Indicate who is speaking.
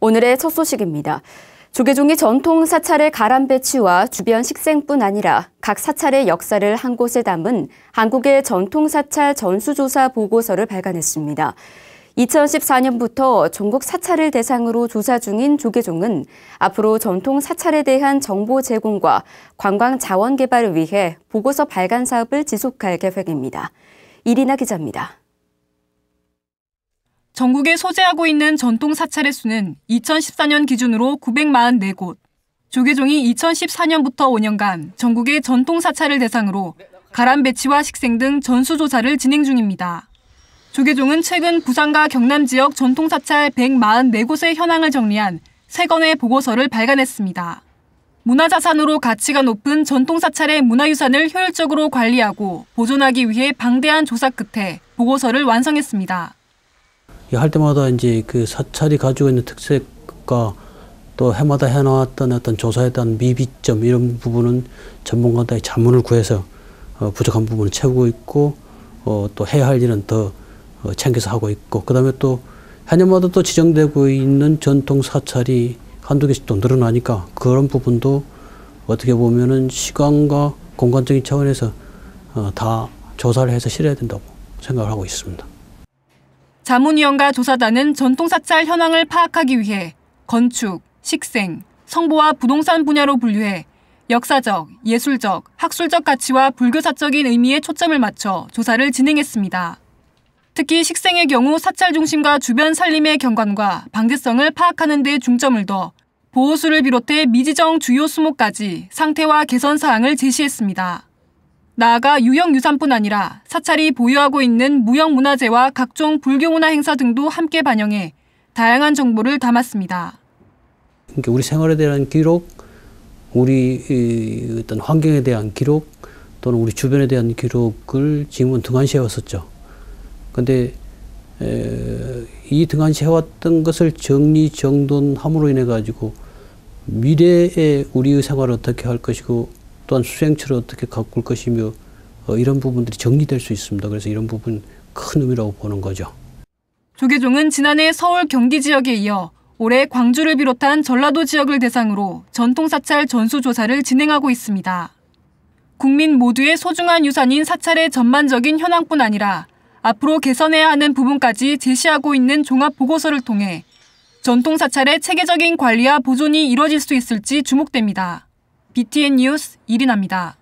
Speaker 1: 오늘의 첫 소식입니다. 조계종이 전통 사찰의 가람 배치와 주변 식생뿐 아니라 각 사찰의 역사를 한 곳에 담은 한국의 전통 사찰 전수조사 보고서를 발간했습니다. 2014년부터 전국 사찰을 대상으로 조사 중인 조계종은 앞으로 전통 사찰에 대한 정보 제공과 관광 자원 개발을 위해 보고서 발간 사업을 지속할 계획입니다. 이리나 기자입니다.
Speaker 2: 전국에 소재하고 있는 전통 사찰의 수는 2014년 기준으로 944곳, 조계종이 2014년부터 5년간 전국의 전통 사찰을 대상으로 가람 배치와 식생 등 전수조사를 진행 중입니다. 조계종은 최근 부산과 경남 지역 전통 사찰 144곳의 현황을 정리한 세건의 보고서를 발간했습니다. 문화자산으로 가치가 높은 전통 사찰의 문화유산을 효율적으로 관리하고 보존하기 위해 방대한 조사 끝에 보고서를 완성했습니다.
Speaker 3: 할 때마다 이제 그 사찰이 가지고 있는 특색과 또 해마다 해나왔던 어떤 조사에 대한 미비점 이런 부분은 전문가들의 자문을 구해서 어, 부족한 부분을 채우고 있고 어, 또 해야 할 일은 더 어, 챙겨서 하고 있고 그 다음에 또 해년마다 또 지정되고 있는 전통 사찰이 한두 개씩 또 늘어나니까 그런 부분도 어떻게 보면은 시간과 공간적인 차원에서 어, 다 조사를 해서 실어야 된다고 생각을 하고 있습니다.
Speaker 2: 자문위원과 조사단은 전통사찰 현황을 파악하기 위해 건축, 식생, 성보와 부동산 분야로 분류해 역사적, 예술적, 학술적 가치와 불교사적인 의미에 초점을 맞춰 조사를 진행했습니다. 특히 식생의 경우 사찰 중심과 주변 산림의 경관과 방제성을 파악하는 데 중점을 둬 보호수를 비롯해 미지정 주요 수목까지 상태와 개선 사항을 제시했습니다. 나아가 유형유산뿐 아니라 사찰이 보유하고 있는 무형문화재와 각종 불교문화 행사 등도 함께 반영해 다양한 정보를 담았습니다.
Speaker 3: 그러니까 우리 생활에 대한 기록, 우리 어떤 환경에 대한 기록, 또는 우리 주변에 대한 기록을 지금은 등한시해왔었죠. 근데 이 등한시해왔던 것을 정리 정돈함으로 인해 가지고 미래의 우리의 생활을 어떻게 할 것이고 또한 수행처를 어떻게 가꿀 것이며 어, 이런 부분들이 정리될 수 있습니다. 그래서 이런 부분 큰 의미라고 보는 거죠.
Speaker 2: 조계종은 지난해 서울 경기 지역에 이어 올해 광주를 비롯한 전라도 지역을 대상으로 전통 사찰 전수 조사를 진행하고 있습니다. 국민 모두의 소중한 유산인 사찰의 전반적인 현황뿐 아니라 앞으로 개선해야 하는 부분까지 제시하고 있는 종합 보고서를 통해 전통 사찰의 체계적인 관리와 보존이 이뤄질 수 있을지 주목됩니다. BTN 뉴스 이리나입니다.